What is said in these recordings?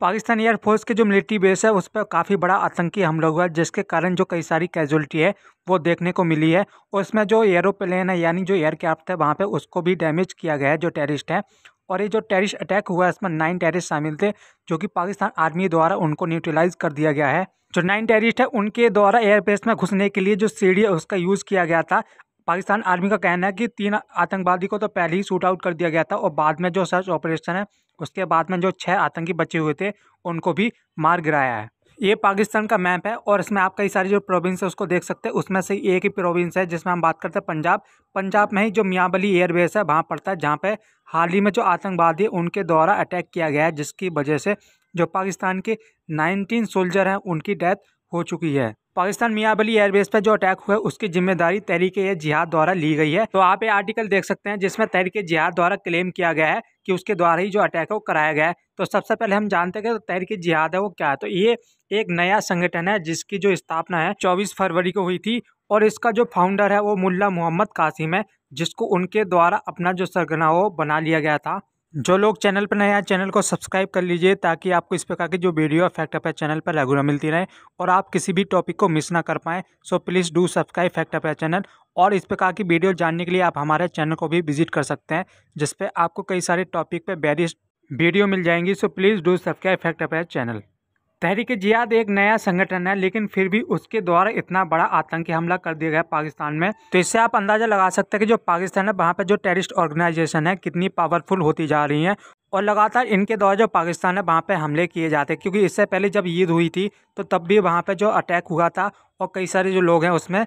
Pakistan air force के जो military base है उस पर काफ़ी बड़ा आतंकी हमला हुआ जिसके कारण जो कई सारी कैजुअलिटी है वो देखने को मिली है और इसमें जो एरोप्लेन है यानी जो एयरक्राफ्ट है वहाँ पे उसको भी डैमेज किया गया है जो टेररिस्ट है और ये जो टेररिस्ट अटैक हुआ है इसमें नाइन टेररिस्ट शामिल थे जो कि पाकिस्तान आर्मी द्वारा उनको न्यूट्रलाइज कर दिया गया है जो नाइन टेररिस्ट है उनके द्वारा एयरबेस में घुसने के लिए जो सीढ़ी है उसका यूज़ किया गया था पाकिस्तान आर्मी का कहना है कि तीन आतंकवादी को तो पहले ही शूट आउट कर दिया गया था और बाद में जो सर्च ऑपरेशन है उसके बाद में जो छः आतंकी बचे हुए थे उनको भी मार गिराया है ये पाकिस्तान का मैप है और इसमें आप कई सारी जो प्रोविंस है उसको देख सकते हैं उसमें से एक ही प्रोविंस है जिसमें हम बात करते हैं पंजाब पंजाब में ही जो मियाबली एयरबेस है वहाँ पड़ता है जहाँ पे हाल ही में जो आतंकवादी उनके द्वारा अटैक किया गया है जिसकी वजह से जो पाकिस्तान के 19 सोल्जर हैं उनकी डेथ हो चुकी है पाकिस्तान मियाबली एयरबेस पर जो अटैक हुआ है उसकी जिम्मेदारी तहरीक जिहाद द्वारा ली गई है तो आप ये आर्टिकल देख सकते हैं जिसमें तहरीक जिहाद द्वारा क्लेम किया गया है कि उसके द्वारा ही जो अटैक है वो कराया गया है तो सबसे पहले हम जानते हैं कि तहरीक जिहाद है वो क्या है तो ये एक नया संगठन है जिसकी जो स्थापना है चौबीस फरवरी को हुई थी और इसका जो फाउंडर है वो मुला मोहम्मद कासिम है जिसको उनके द्वारा अपना जो सरगना हो बना लिया गया था जो लोग चैनल पर नए हैं चैनल को सब्सक्राइब कर लीजिए ताकि आपको इस प्रकार की जो वीडियो है फैक्ट चैनल पर रेगुलर मिलती रहे और आप किसी भी टॉपिक को मिस ना कर पाएँ so please do subscribe fact appear channel और इस प्रकार की वीडियो जानने के लिए आप हमारे चैनल को भी विजिट कर सकते हैं जिसपे आपको कई सारे टॉपिक पर बेरिस्ट वीडियो मिल जाएंगी so please do subscribe fact appear channel तहरीक जियाद एक नया संगठन है लेकिन फिर भी उसके द्वारा इतना बड़ा आतंकी हमला कर दिया गया पाकिस्तान में तो इससे आप अंदाजा लगा सकते हैं कि जो पाकिस्तान है वहाँ पर जो टेररिस्ट ऑर्गेनाइजेशन है कितनी पावरफुल होती जा रही है और लगातार इनके द्वारा जो पाकिस्तान है वहाँ पे हमले किए जाते हैं क्योंकि इससे पहले जब ईद हुई थी तो तब भी वहाँ पे जो अटैक हुआ था और कई सारे जो लोग हैं उसमें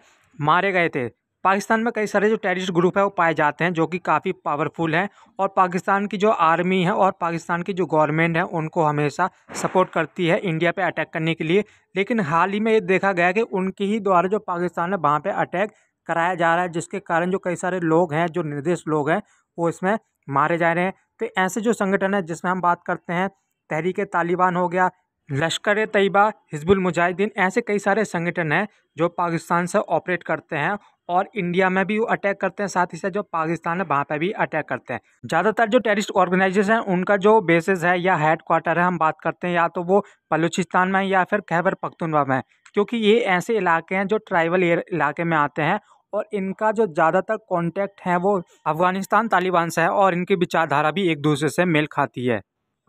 मारे गए थे पाकिस्तान में कई सारे जो टेररिस्ट ग्रुप है वो पाए जाते हैं जो कि काफ़ी पावरफुल हैं और पाकिस्तान की जो आर्मी है और पाकिस्तान की जो गवर्नमेंट है उनको हमेशा सपोर्ट करती है इंडिया पे अटैक करने के लिए लेकिन हाल ही में ये देखा गया कि उनके ही द्वारा जो पाकिस्तान है वहाँ पे अटैक कराया जा रहा है जिसके कारण जो कई सारे लोग हैं जो निर्देश लोग हैं वो इसमें मारे जा रहे हैं तो ऐसे जो संगठन है जिसमें हम बात करते हैं तहरीक तालिबान हो गया लश्कर तयबा हिजबुल मुजाहिदीन ऐसे कई सारे संगठन हैं जो पाकिस्तान से ऑपरेट करते हैं और इंडिया में भी वो अटैक करते हैं साथ ही साथ जो पाकिस्तान है वहाँ पर भी अटैक करते हैं ज़्यादातर जो टेररिस्ट ऑर्गेनाइजेशन हैं उनका जो बेसिस है या हेड क्वार्टर है हम बात करते हैं या तो वो बलूचिस्तान में या फिर खैबर पख्तूनवा में है क्योंकि ये ऐसे इलाके हैं जो ट्राइबल इलाके में आते हैं और इनका जो ज़्यादातर कॉन्टैक्ट है वो अफगानिस्तान तालिबान से है और इनकी विचारधारा भी एक दूसरे से मेल खाती है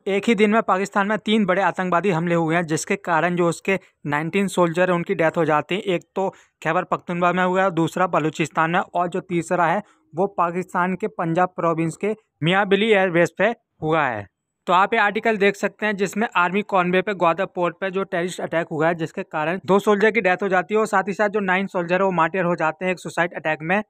एक ही दिन में पाकिस्तान में तीन बड़े आतंकवादी हमले हुए हैं जिसके कारण जो उसके 19 सोल्जर हैं उनकी डेथ हो जाती है एक तो खैबर पख्तुनबा में हुआ दूसरा बलूचिस्तान में और जो तीसरा है वो पाकिस्तान के पंजाब प्रोविंस के मियाँ एयरबेस पे हुआ है तो आप ये आर्टिकल देख सकते हैं जिसमें आर्मी कॉन्वे पे ग्वादर पोर्ट पे जो टेररिस्ट अटैक हुआ है जिसके कारण दो सोल्जर की डेथ हो जाती है और साथ ही साथ जो नाइन सोल्जर है वो मार्टियर हो जाते हैं एक सुसाइड अटैक में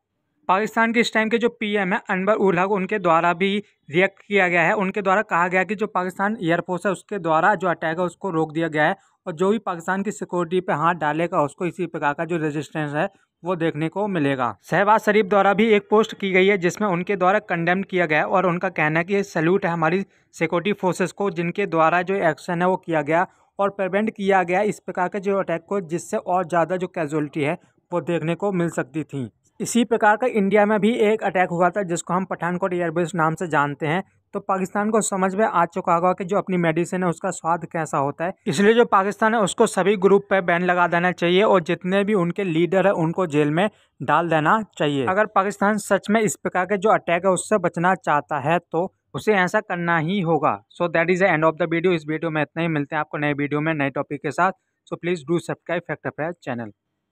पाकिस्तान के इस टाइम के जो पीएम है अनबर उल उनके द्वारा भी रिएक्ट किया गया है उनके द्वारा कहा गया कि जो पाकिस्तान एयरफोर्स है उसके द्वारा जो अटैक है उसको रोक दिया गया है और जो भी पाकिस्तान की सिक्योरिटी पे हाथ डालेगा उसको इसी प्रकार का जो रेजिस्टेंस है वो देखने को मिलेगा शहबाज शरीफ द्वारा भी एक पोस्ट की गई है जिसमें उनके द्वारा कंडेम किया गया और उनका कहना है कि ये सल्यूट है हमारी सिक्योरिटी फोर्सेज को जिनके द्वारा जो एक्शन है वो किया गया और प्रिवेंट किया गया इस प्रकार के जो अटैक को जिससे और ज़्यादा जो कैजुअलिटी है वो देखने को मिल सकती थी इसी प्रकार का इंडिया में भी एक अटैक हुआ था जिसको हम पठानकोट एयरबेस नाम से जानते हैं तो पाकिस्तान को समझ में आ चुका होगा कि जो अपनी मेडिसिन है उसका स्वाद कैसा होता है इसलिए जो पाकिस्तान है उसको सभी ग्रुप पर बैन लगा देना चाहिए और जितने भी उनके लीडर है उनको जेल में डाल देना चाहिए अगर पाकिस्तान सच में इस प्रकार के जो अटैक है उससे बचना चाहता है तो उसे ऐसा करना ही होगा so that is the end of the video इस वीडियो में इतना ही मिलते हैं आपको नए वीडियो में नए टॉपिक के साथ so please do subscribe factor prize channel